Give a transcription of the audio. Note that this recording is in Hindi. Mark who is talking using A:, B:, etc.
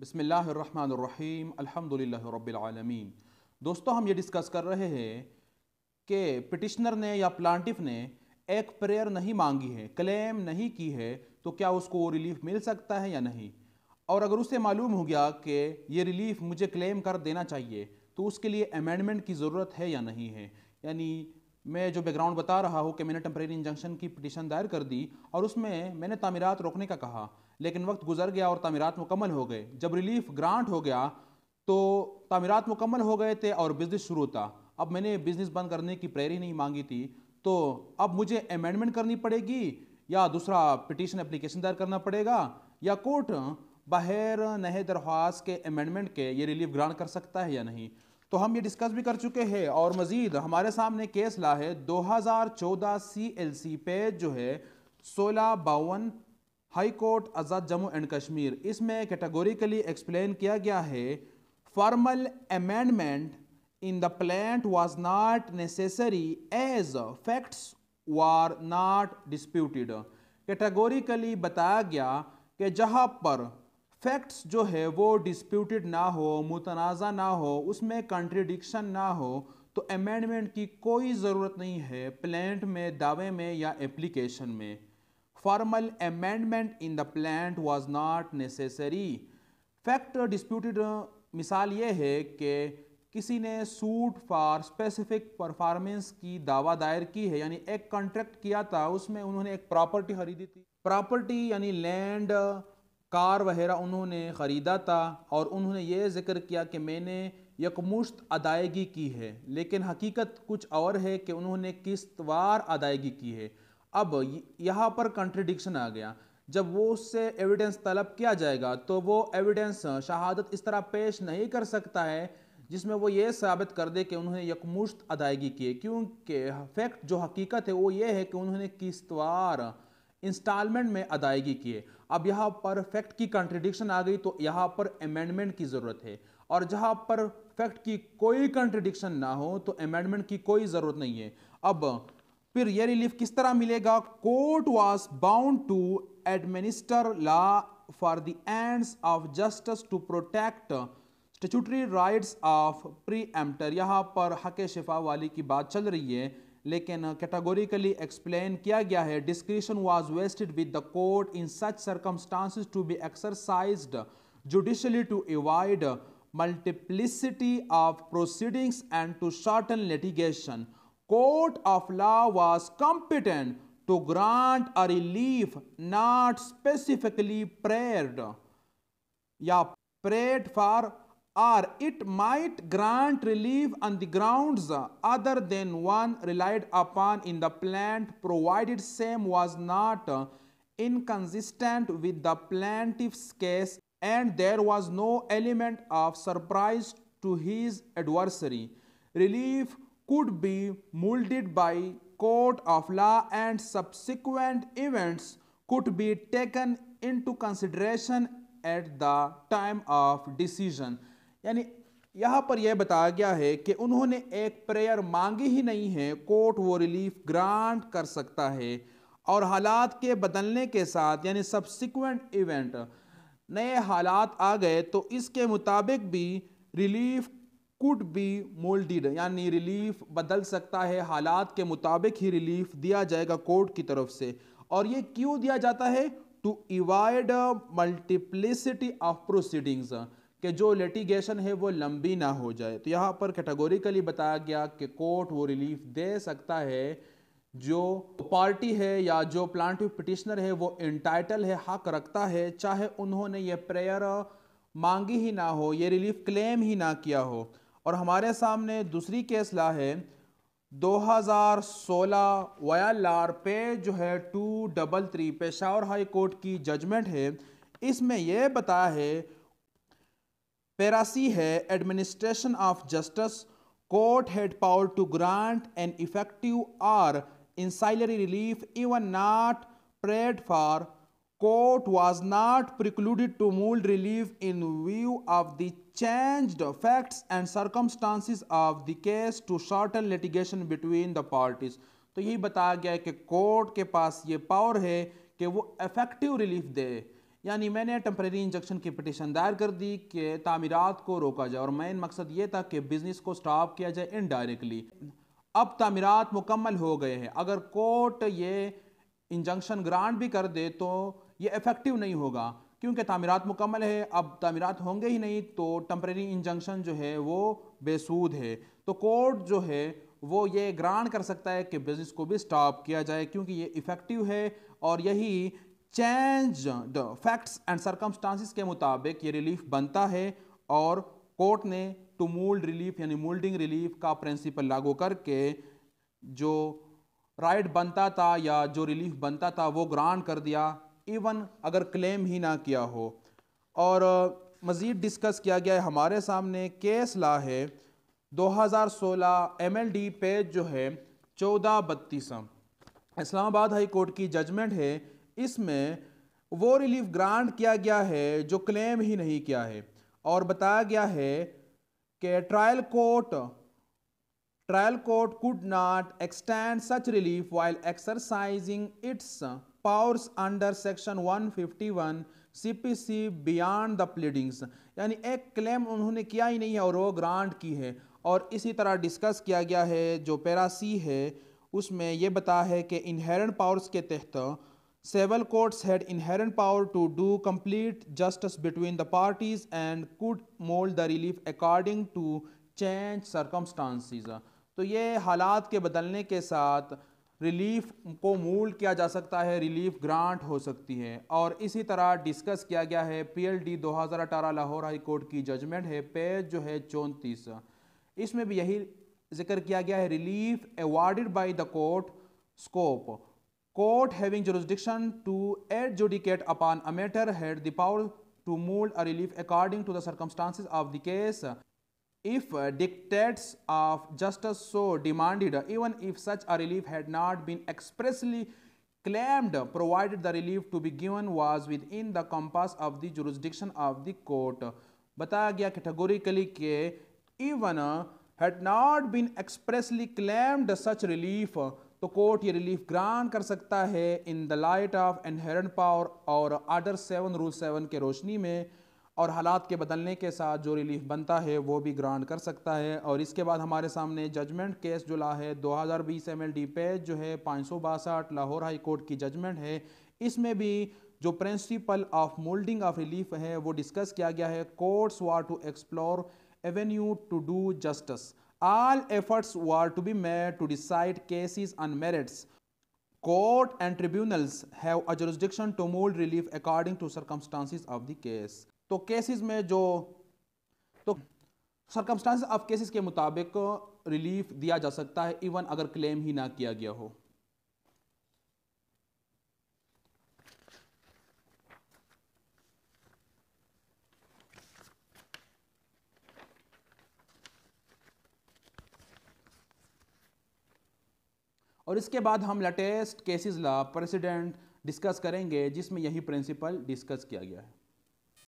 A: बसमीम अल्हम्दुलिल्लाह रब्बिल दोस्तों हम ये डिस्कस कर रहे हैं कि पिटिशनर ने या प्लांटिफ ने एक प्रेयर नहीं मांगी है क्लेम नहीं की है तो क्या उसको वो रिलीफ मिल सकता है या नहीं और अगर उसे मालूम हो गया कि ये रिलीफ मुझे क्लेम कर देना चाहिए तो उसके लिए अमेंडमेंट की ज़रूरत है या नहीं है यानी मैं जो बैकग्राउंड बता रहा हूँ कि मैंने टेम्प्रेरी इंजंक्शन की पिटिशन दायर कर दी और उसमें मैंने तमीरत रोकने का कहा लेकिन वक्त गुजर गया और तमीरत मुकम्मल हो गए जब रिलीफ ग्रांट हो गया तो तमीरत मुकम्मल हो गए थे और बिज़नेस शुरू था अब मैंने बिज़नेस बंद करने की प्रेरी नहीं मांगी थी तो अब मुझे अमेंडमेंट करनी पड़ेगी या दूसरा पिटिशन एप्लीकेशन दायर करना पड़ेगा या कोर्ट बाहर नए दरख्वास्त के अमेंडमेंट के ये रिलीफ ग्रांट कर सकता है या नहीं तो हम ये डिस्कस भी कर चुके हैं और मज़ीद हमारे सामने केस ला है 2014 सी पे जो है सोलह बावन high court Azad Jammu and Kashmir इसमें कैटेगोरिकली एक्सप्लेन किया गया है formal amendment in the plaint was not necessary as facts were not disputed categorically बताया गया कि जहाँ पर फैक्ट्स जो है वो डिस्प्यूटेड ना हो मुतनाज़ा ना हो उसमें कंट्रीडिक्शन ना हो तो अमेंडमेंट की कोई ज़रूरत नहीं है प्लांट में दावे में या एप्लीकेशन में formal amendment in the plant was not necessary. Fact disputed मिसाल ये है कि किसी ने सूट फॉर स्पेसिफिक परफॉर्मेंस की दावा दायर की है यानी एक कॉन्ट्रैक्ट किया था उसमें उन्होंने एक प्रॉपर्टी खरीदी थी प्रॉपर्टी यानी लैंड कार वगैरह उन्होंने ख़रीदा था और उन्होंने ये जिक्र किया कि मैंने यकमुश्त अदायगी की है लेकिन हकीकत कुछ और है कि उन्होंने किस्तवार अदायगी की है अब यहाँ पर कंट्रीडिक्शन आ गया जब वो उससे एविडेंस तलब किया जाएगा तो वो एविडेंस शहादत इस तरह पेश नहीं कर सकता है जिसमें वो ये साबित कर दे कि उन्होंने यकमुश्त अदायगी की क्योंकि फैक्ट जो हकीकत है वो ये है कि उन्होंने किस्तवार इंस्टॉलमेंट में अदायगी किए अब यहाँ पर फैक्ट की कंट्रीडिक्शन आ गई तो यहाँ पर अमेंडमेंट की ज़रूरत है और जहाँ पर फैक्ट की कोई कंट्रीडिक्शन ना हो तो अमेंडमेंट की कोई ज़रूरत नहीं है अब फिर ये रिलीफ किस तरह मिलेगा court was bound to administer law for the ends of justice to protect statutory rights of preemptor यहाँ पर हक शिफा वाली की बात चल रही है लेकिन कैटेगोरिकली एक्सप्लेन किया गया है discretion was vested with the court in such circumstances to be exercised judicially to avoid multiplicity of proceedings and to shorten litigation court of law was competent to grant a relief not specifically prayed or prayed for or it might grant relief on the grounds other than one relied upon in the plant provided same was not inconsistent with the plaintiff's case and there was no element of surprise to his adversary relief could be molded by court of law and subsequent events could be taken into consideration at the time of decision yani यहाँ पर यह बताया गया है कि उन्होंने एक प्रेयर मांगी ही नहीं है कोर्ट वो रिलीफ ग्रांट कर सकता है और हालात के बदलने के साथ यानी सबसिक्वेंट इवेंट नए हालात आ गए तो इसके मुताबिक भी रिलीफ कुड बी मोल्डिड यानी रिलीफ बदल सकता है हालात के मुताबिक ही रिलीफ दिया जाएगा कोर्ट की तरफ से और ये क्यों दिया जाता है to avoid multiplicity of proceedings के जो लिटिगेशन है वो लंबी ना हो जाए तो यहाँ पर कैटेगोरिकली बताया गया कि कोर्ट वो रिलीफ दे सकता है जो पार्टी है या जो प्लांटिव पिटिशनर है वो इंटाइटल है हक रखता है चाहे उन्होंने ये प्रेयर मांगी ही ना हो ये रिलीफ क्लेम ही ना किया हो और हमारे सामने दूसरी केस ला है 2016 वाया लार पे जो है two double three Peshawar high court की जजमेंट है इसमें यह बताया है पेरासी है administration of justice court had power to grant an effective or ancillary relief even not prayed for court was not precluded to mold relief in view of the changed facts and circumstances of the case to shorten litigation between the parties तो यही बताया गया है कि कोर्ट के पास ये पावर है कि वो इफेक्टिव रिलीफ दे यानी मैंने टेम्प्रेरी इंजेक्शन की पटिशन दायर कर दी कि तामीरत को रोका जाए और मेन मकसद ये था कि बिज़नेस को स्टॉप किया जाए इनडायरेक्टली अब तामीरत मुकम्मल हो गए हैं अगर कोर्ट ये इंजंक्शन ग्रांट भी कर दे तो ये इफेक्टिव नहीं होगा क्योंकि तामीरत मुकम्मल है अब तामीरत होंगे ही नहीं तो टम्प्रेरी इंजंक्शन जो है वो बेसूद है तो कोर्ट जो है वो ये ग्रांड कर सकता है कि बिज़नेस को भी स्टॉप किया जाए क्योंकि ये इफ़ेक्टिव है और यही change the facts and circumstances के मुताबिक ये रिलीफ बनता है और कोर्ट ने टू मूल्ड रिलीफ यानी मोल्डिंग रिलीफ का प्रिंसिपल लागू करके जो राइट बनता था या जो रिलीफ बनता था वो ग्रांड कर दिया इवन अगर क्लेम ही ना किया हो और मज़ीद डिस्कस किया गया है हमारे सामने केस ला है 2016 एमएलडी पेज जो है चौदह बत्तीसम इस्लामाबाद हाई कोर्ट की जजमेंट है इसमें वो रिलीफ ग्रांट किया गया है जो क्लेम ही नहीं किया है और बताया गया है कि trial court trial court could not extend such relief while exercising its powers under section 151 CPC beyond the pleadings यानी एक क्लेम उन्होंने किया ही नहीं है और वो ग्रांट की है और इसी तरह डिस्कस किया गया है जो पैरा सी है उसमें ये बता है कि इनहेरेंट पावर्स के तहत civil courts had inherent power to do complete justice between the parties and could mould the relief according to change circumstances तो ये हालात के बदलने के साथ रिलीफ को मूल किया जा सकता है रिलीफ ग्रांट हो सकती है और इसी तरह डिस्कस किया गया है पीएलडी 2018 लाहौर हाई कोर्ट की जजमेंट है पेज जो है चौंतीस इसमें भी यही जिक्र किया गया है relief awarded by the court scope court having jurisdiction to adjudicate upon a matter had the power to mould a relief according to the circumstances of the case if dictates of justice so demanded even if such a relief had not been expressly claimed provided the relief to be given was within the compass of the jurisdiction of the court bataya gaya categorically ke even had not been expressly claimed such relief तो कोर्ट ये रिलीफ ग्रांट कर सकता है in the light of inherent power और आर्डर सेवन रूल सेवन के रोशनी में और हालात के बदलने के साथ जो रिलीफ बनता है वो भी ग्रांट कर सकता है और इसके बाद हमारे सामने जजमेंट केस जो ला है 2020 एमएलडी पेज जो है पाँच लाहौर हाई कोर्ट की जजमेंट है इसमें भी जो principle of moulding of relief है वो डिस्कस किया गया है courts were to explore avenue to do justice all efforts were to be made to decide cases on merits Court and tribunals have a jurisdiction to mold relief according to circumstances of the case. तो केसेस में जो तो सर्कमस्टांसेस ऑफ केसेस के मुताबिक रिलीफ दिया जा सकता है इवन अगर क्लेम ही ना किया गया हो और इसके बाद हम latest cases law precedent discuss करेंगे जिसमें यही प्रिंसिपल डिस्कस किया गया है